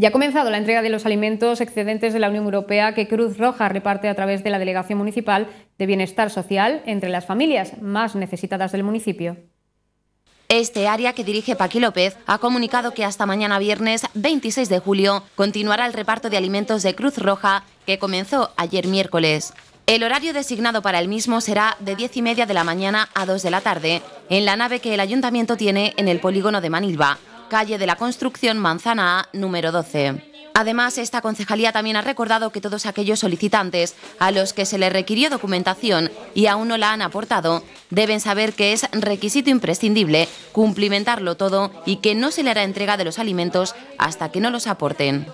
Ya ha comenzado la entrega de los alimentos excedentes de la Unión Europea que Cruz Roja reparte a través de la Delegación Municipal de Bienestar Social entre las familias más necesitadas del municipio. Este área que dirige Paqui López ha comunicado que hasta mañana viernes 26 de julio continuará el reparto de alimentos de Cruz Roja que comenzó ayer miércoles. El horario designado para el mismo será de 10 y media de la mañana a 2 de la tarde en la nave que el ayuntamiento tiene en el polígono de Manilva, calle de la Construcción, Manzana A, número 12. Además, esta concejalía también ha recordado que todos aquellos solicitantes a los que se les requirió documentación y aún no la han aportado, deben saber que es requisito imprescindible cumplimentarlo todo y que no se le hará entrega de los alimentos hasta que no los aporten.